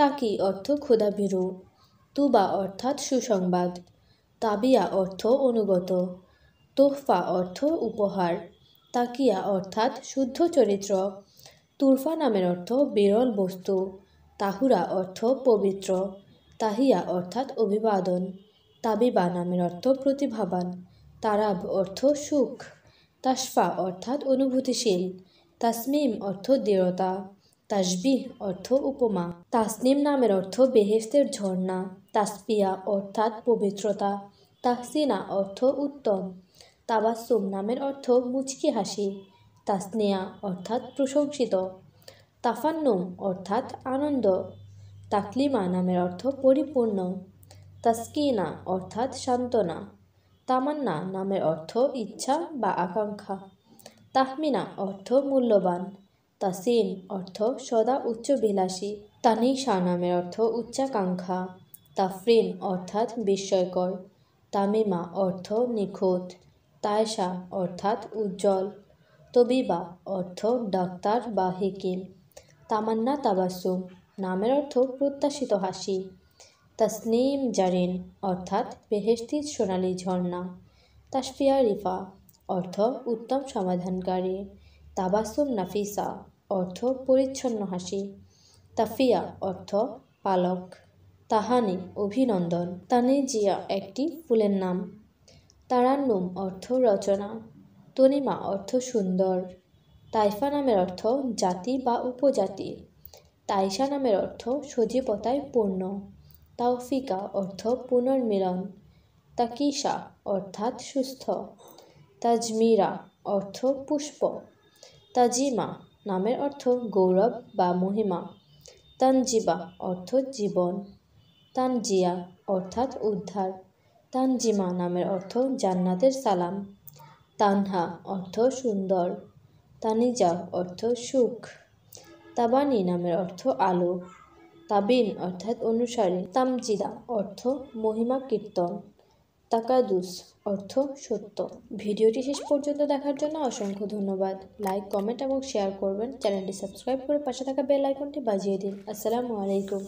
তাকি অর্থ ক্ষুধাভীরু তুবা অর্থাৎ সুসংবাদ তাবিয়া অর্থ অনুগত তোহফা অর্থ উপহার তাকিয়া অর্থাৎ শুদ্ধ চরিত্র তুরফা নামের অর্থ বিরল বস্তু তাহুরা অর্থ পবিত্র তাহিয়া অর্থাৎ অভিবাদন তাবিবা নামের অর্থ প্রতিভাবান তারাব অর্থ সুখ তাসফা অর্থাৎ অনুভূতিশীল তাসমিম অর্থ দৃঢ়তা তাসবিহ অর্থ উপমা তাসনিম নামের অর্থ বেহেস্তের ঝর্ণা তাসপিয়া অর্থাৎ পবিত্রতা তাসিনা অর্থ উত্তম তাবাসুম নামের অর্থ মুচকি হাসি তাসনিয়া অর্থাৎ প্রশংসিত তাফান্নুম অর্থাৎ আনন্দ তাকলিমা নামের অর্থ পরিপূর্ণ তাস্কিনা অর্থাৎ সান্ত্বনা তামান্না নামের অর্থ ইচ্ছা বা আকাঙ্ক্ষা তাহমিনা অর্থ মূল্যবান তাসিম অর্থ সদা উচ্চবিলাসী তানিশা নামের অর্থ উচ্চাকাঙ্ক্ষা তাফরিন অর্থাৎ বিস্ময়কর তামিমা অর্থ নিখুঁত তায়সা অর্থাৎ উজ্জ্বল তবিবা অর্থ ডাক্তার বা হেকিম তামান্না তাবাসুম নামের অর্থ প্রত্যাশিত হাসি তাসনিম জারিন অর্থাৎ বেহেস্তি সোনালী ঝর্ণা তাসফিয়া রিফা অর্থ উত্তম সমাধানকারী তাবাসুম নাফিসা অর্থ পরিচ্ছন্ন হাসি তাফিয়া অর্থ পালক তাহানি অভিনন্দন তানে জিয়া একটি ফুলের নাম তারান্নুম অর্থ রচনা তনিমা অর্থ সুন্দর তাইফা নামের অর্থ জাতি বা উপজাতি তাইসা নামের অর্থ সজীবতায় পূর্ণ তাওফিকা অর্থ পুনর্মিলন তাকিসা অর্থাৎ সুস্থ তাজমিরা অর্থ পুষ্প তাজিমা নামের অর্থ গৌরব বা মহিমা তানজিবা অর্থ জীবন তানজিয়া অর্থাৎ উদ্ধার তানজিমা নামের অর্থ জান্নাতের সালাম তানহা অর্থ সুন্দর তানিজা অর্থ সুখ তাবানি নামের অর্থ আলো তাবিন অর্থাৎ অনুসারী তামজিদা অর্থ মহিমা কীর্তন তাকাদুস অর্থ সত্য ভিডিওটি শেষ পর্যন্ত দেখার জন্য অসংখ্য ধন্যবাদ লাইক কমেন্ট এবং শেয়ার করবেন চ্যানেলটি সাবস্ক্রাইব করে পাশে থাকা বেল আইকনটি বাজিয়ে দিন আসসালামু আলাইকুম